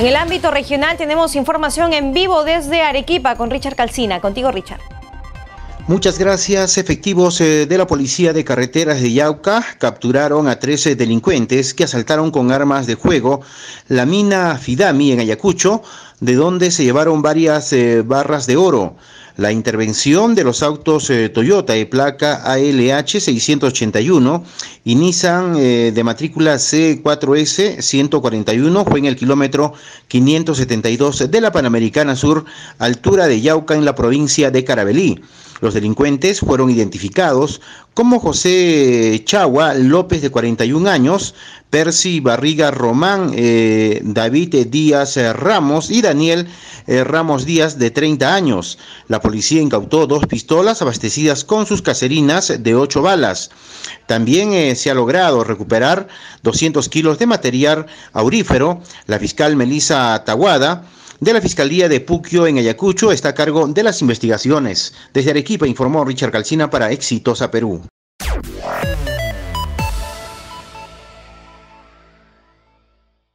En el ámbito regional tenemos información en vivo desde Arequipa con Richard Calcina. Contigo, Richard. Muchas gracias. Efectivos eh, de la Policía de Carreteras de Yauca capturaron a 13 delincuentes que asaltaron con armas de juego la mina Fidami en Ayacucho, de donde se llevaron varias eh, barras de oro. La intervención de los autos eh, Toyota de placa ALH 681 y Nissan eh, de matrícula C4S 141 fue en el kilómetro 572 de la Panamericana Sur, altura de Yauca en la provincia de Carabelí. Los delincuentes fueron identificados como José Chagua López de 41 años, Percy Barriga Román, eh, David Díaz Ramos y Daniel Ramos Díaz de 30 años. La policía incautó dos pistolas abastecidas con sus caserinas de ocho balas. También eh, se ha logrado recuperar 200 kilos de material aurífero. La fiscal Melisa Taguada de la Fiscalía de Puquio en Ayacucho está a cargo de las investigaciones. Desde Arequipa informó Richard Calcina para Exitosa Perú.